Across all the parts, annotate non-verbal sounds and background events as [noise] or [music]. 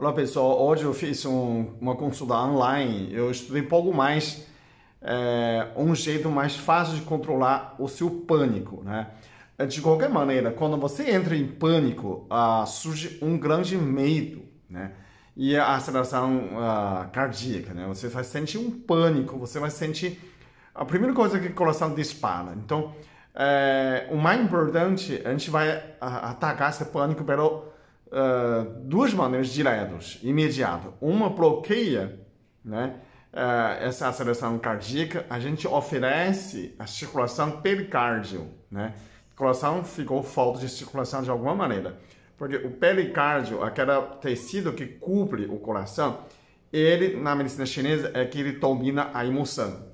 Olá pessoal, hoje eu fiz um, uma consulta online. Eu estudei um pouco mais é, um jeito mais fácil de controlar o seu pânico, né? De qualquer maneira, quando você entra em pânico, ah, surge um grande medo, né? E a aceleração ah, cardíaca, né? Você vai sentir um pânico, você vai sentir a primeira coisa que o coração dispara. Então, é, o mais importante, a gente vai atacar esse pânico pelo duas maneiras de imediatas. imediato. Uma bloqueia né, uh, essa aceleração cardíaca, a gente oferece a circulação pericárdio. Né? coração ficou falta de circulação de alguma maneira. Porque o pericárdio, aquele tecido que cubre o coração, ele, na medicina chinesa, é que ele domina a emoção.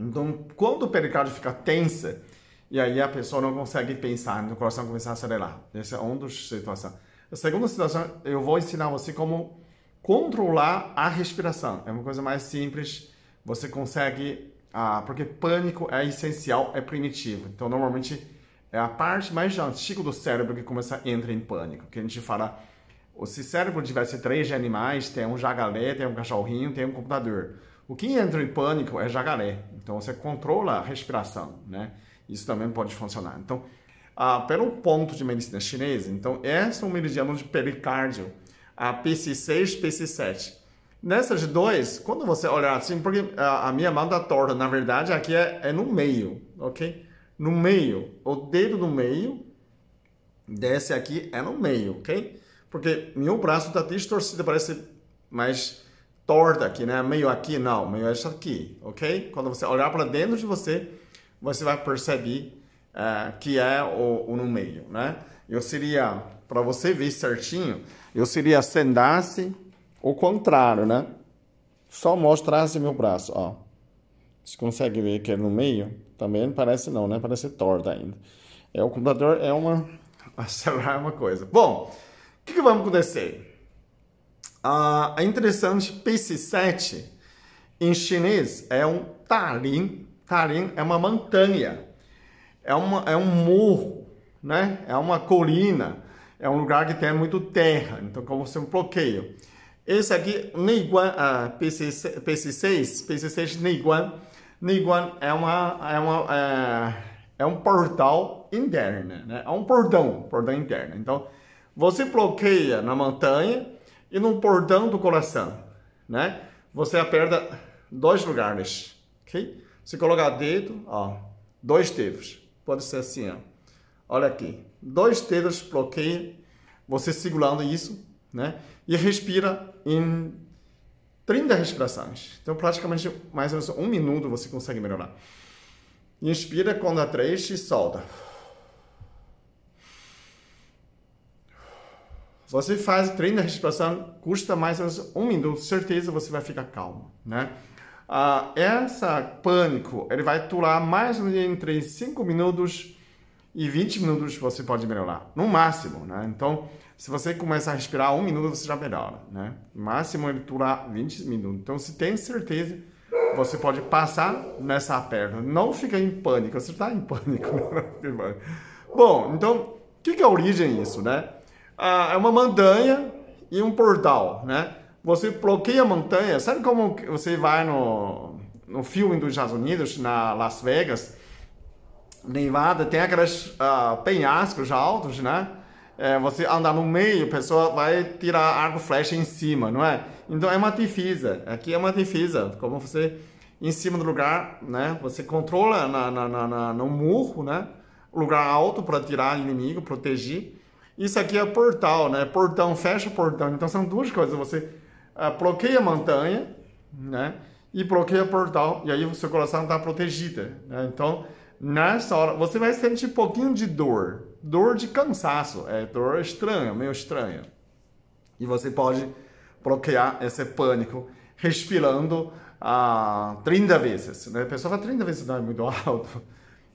Então, quando o pericárdio fica tensa, e aí a pessoa não consegue pensar, o coração começa a acelerar. Essa é uma das situações. A segunda situação, eu vou ensinar você como controlar a respiração. É uma coisa mais simples, você consegue. Ah, porque pânico é essencial, é primitivo. Então, normalmente é a parte mais antiga do cérebro que começa a entrar em pânico. Que a gente fala, oh, se o cérebro tivesse três animais, tem um jagalé, tem um cachorrinho, tem um computador. O que entra em pânico é jagalé. Então, você controla a respiração, né? Isso também pode funcionar. Então, ah, pelo ponto de medicina chinesa. Então, esse é um meridiano de pericárdio, a PC6, PC7. Nessas dois, quando você olhar assim, porque a, a minha mão está torta, na verdade, aqui é, é no meio, ok? No meio, o dedo no meio, desce aqui, é no meio, ok? Porque meu braço está distorcido, parece mais torta aqui, né? Meio aqui, não, meio essa aqui, ok? Quando você olhar para dentro de você, você vai perceber é, que é o, o, no meio, né? Eu seria, para você ver certinho, eu seria sentasse o contrário, né? Só mostrasse meu braço, ó. Você consegue ver que é no meio? Também parece não, né? Parece torta ainda. É, o computador é uma... O [laughs] é uma coisa. Bom, o que, que vai acontecer? A ah, é interessante, PC7 em chinês é um tarim. Tarim é uma montanha é, uma, é um morro, né? É uma colina, é um lugar que tem muito terra, então como você um bloqueio. Esse aqui, Neiguan, uh, PC, PC6, PC6 Neiguan, Neiguan é, uma, é, uma, é, é um portal interno, né? É um portão, portão interno. Então, você bloqueia na montanha e no portão do coração, né? Você aperta dois lugares, ok? Você coloca dedo, ó, dois dedos. Pode ser assim, ó. Olha aqui. Dois dedos bloqueia, você segurando isso, né? E respira em 30 respirações. Então, praticamente mais ou menos um minuto você consegue melhorar. Inspira, conta três e solta. Você faz 30 respirações, custa mais ou menos um minuto, certeza você vai ficar calmo, né? Ah, essa pânico, ele vai durar mais entre 5 minutos e 20 minutos você pode melhorar, no máximo, né? Então, se você começar a respirar um minuto, você já melhora, né? máximo ele durar 20 minutos. Então, se tem certeza, você pode passar nessa perna. Não fica em pânico, você está em pânico. [laughs] Bom, então, o que, que é a origem disso, né? Ah, é uma montanha e um portal, né? Você bloqueia a montanha. Sabe como você vai no, no filme dos Estados Unidos, na Las Vegas, Nevada, tem aqueles uh, ah, penhascos altos, né? É, você anda no meio, a pessoa vai tirar arco flecha em cima, não é? Então é uma defesa. Aqui é uma defesa. Como você em cima do lugar, né? Você controla na, na, na no murro, né? Lugar alto para tirar inimigo, proteger. Isso aqui é portal, né? Portão fecha portão. Então são duas coisas. Você ah, bloqueia a montanha, né? E bloqueia o portal, e aí o seu coração está protegido. Né? Então, nessa hora, você vai sentir um pouquinho de dor, dor de cansaço, é dor estranha, meio estranha. E você pode bloquear esse pânico respirando ah, 30 vezes. Né? A pessoa fala 30 vezes, não é muito alto.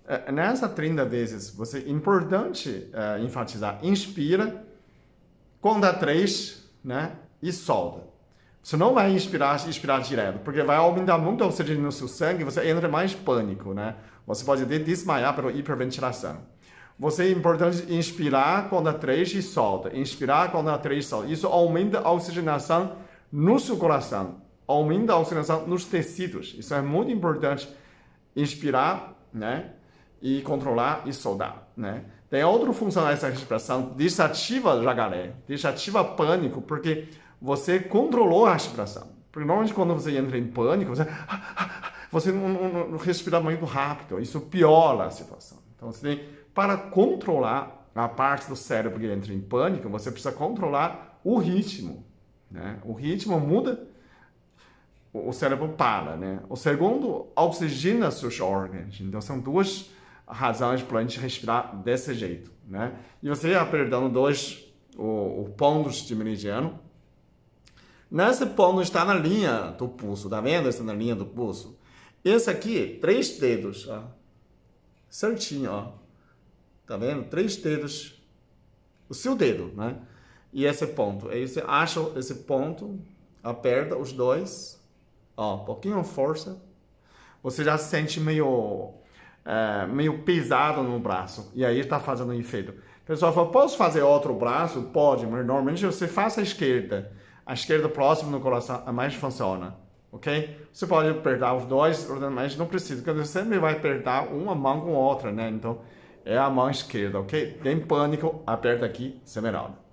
É, nessa 30 vezes, você importante é, enfatizar, inspira, conta 3 né? e solta. Você não vai inspirar, inspirar direto, porque vai aumentar muito a oxigênio no seu sangue e você entra mais pânico, né? Você pode até desmaiar pela hiperventilação. Você é importante inspirar, a 3 e solta. Inspirar, a 3 e solta. Isso aumenta a oxigenação no seu coração, aumenta a oxigenação nos tecidos. Isso é muito importante. Inspirar, né? E controlar e soltar, né? Tem outra função dessa respiração, desativa jacaré, desativa pânico, porque você controlou a respiração. Porque normalmente quando você entra em pânico, você, ah, ah, ah, você não, não, não respira muito rápido, isso piora a situação. Então você tem, para controlar a parte do cérebro que entra em pânico, você precisa controlar o ritmo. Né? O ritmo muda, o cérebro para. Né? O segundo, oxigena seus órgãos. Então são duas razões para a gente respirar desse jeito. Né? E você ia perdendo dois, o, o de meridiano, Nesse ponto está na linha do pulso, tá vendo? Está na linha do pulso. Esse aqui, três dedos, ó. Certinho, ó. Tá vendo? Três dedos. O seu dedo, né? E esse ponto. Aí você acha esse ponto, aperta os dois, ó, um pouquinho força. Você já se sente meio, é, meio pesado no braço. E aí está fazendo um efeito. O pessoal fala, posso fazer outro braço? Pode, mas normalmente você faz a esquerda a esquerda próxima no coração é mais funciona, ok? Você pode apertar os dois, mas não precisa, porque você sempre vai apertar uma mão com a outra, né? Então, é a mão esquerda, ok? Tem pânico, aperta aqui, semeralda.